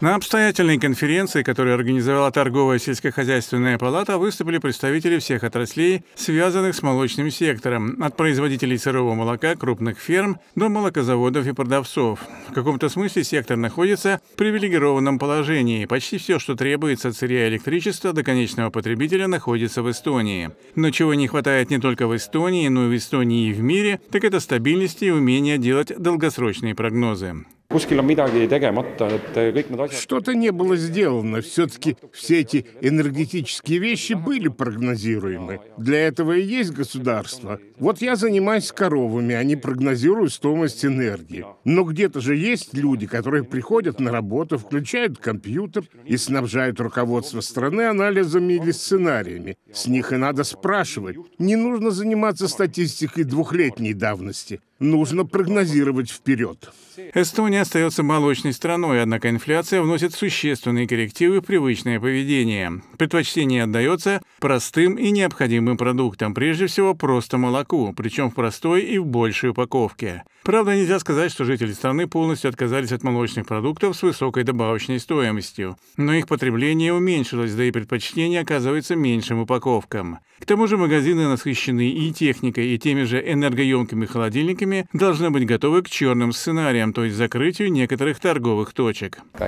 На обстоятельной конференции, которую организовала торговая сельскохозяйственная палата, выступили представители всех отраслей, связанных с молочным сектором, от производителей сырого молока, крупных ферм до молокозаводов и продавцов. В каком-то смысле сектор находится в привилегированном положении. Почти все, что требуется от сырья электричества до конечного потребителя, находится в Эстонии. Но чего не хватает не только в Эстонии, но и в Эстонии и в мире, так это стабильности и умения делать долгосрочные прогнозы. Äh, Что-то не было сделано. Все-таки все эти энергетические вещи были прогнозируемы. Для этого и есть государство. Вот я занимаюсь коровами, они прогнозируют стоимость энергии. Но где-то же есть люди, которые приходят на работу, включают компьютер и снабжают руководство страны анализами или сценариями. С них и надо спрашивать. Не нужно заниматься статистикой двухлетней давности нужно прогнозировать вперед. Эстония остается молочной страной, однако инфляция вносит существенные коррективы в привычное поведение. Предпочтение отдается простым и необходимым продуктам, прежде всего просто молоку, причем в простой и в большей упаковке. Правда, нельзя сказать, что жители страны полностью отказались от молочных продуктов с высокой добавочной стоимостью, но их потребление уменьшилось, да и предпочтение оказывается меньшим упаковкам. К тому же магазины насыщены и техникой, и теми же энергоемкими холодильниками должны быть готовы к черным сценариям, то есть закрытию некоторых торговых точек. А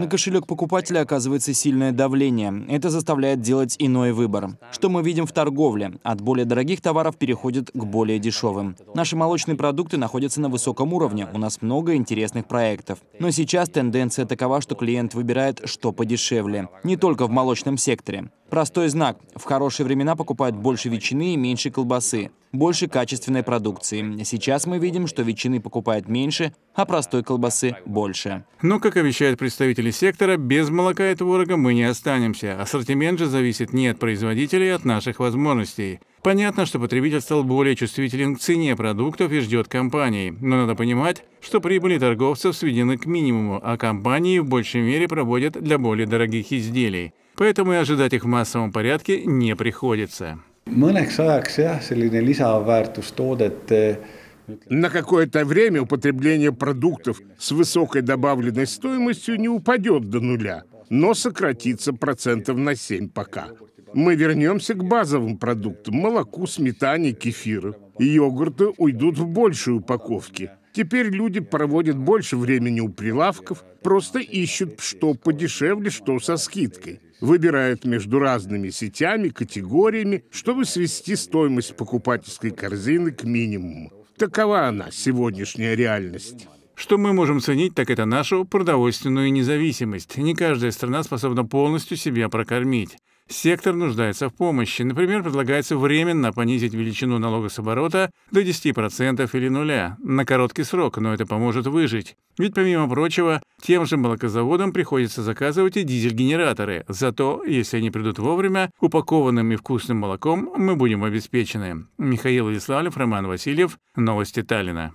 На кошелек покупателя оказывается сильная давление давление. Это заставляет делать иной выбор. Что мы видим в торговле? От более дорогих товаров переходит к более дешевым. Наши молочные продукты находятся на высоком уровне, у нас много интересных проектов. Но сейчас тенденция такова, что клиент выбирает, что подешевле. Не только в молочном секторе. Простой знак. В хорошие времена покупают больше ветчины и меньше колбасы больше качественной продукции. Сейчас мы видим, что ветчины покупают меньше, а простой колбасы больше. Но, как обещают представители сектора, без молока и творога мы не останемся. Ассортимент же зависит не от производителей, а от наших возможностей. Понятно, что потребитель стал более чувствителен к цене продуктов и ждет компаний. Но надо понимать, что прибыли торговцев сведены к минимуму, а компании в большей мере проводят для более дорогих изделий. Поэтому и ожидать их в массовом порядке не приходится mõneks ajaks jah, selline lisaväärtustoodete На какое-то время употребление продуктов с высокой добавленной стоимостью не упадет до нуля, но сократится процентов на 7 пока. Мы вернемся к базовым продуктам – молоку, сметане, кефиру. Йогурты уйдут в большие упаковки. Теперь люди проводят больше времени у прилавков, просто ищут, что подешевле, что со скидкой выбирает между разными сетями, категориями, чтобы свести стоимость покупательской корзины к минимуму. Такова она, сегодняшняя реальность. Что мы можем ценить, так это нашу продовольственную независимость. Не каждая страна способна полностью себя прокормить. Сектор нуждается в помощи. Например, предлагается временно понизить величину налога с оборота до 10% или нуля на короткий срок, но это поможет выжить. Ведь, помимо прочего, тем же молокозаводам приходится заказывать и дизель-генераторы. Зато, если они придут вовремя, упакованным и вкусным молоком мы будем обеспечены. Михаил Вячеславлев, Роман Васильев. Новости Таллина.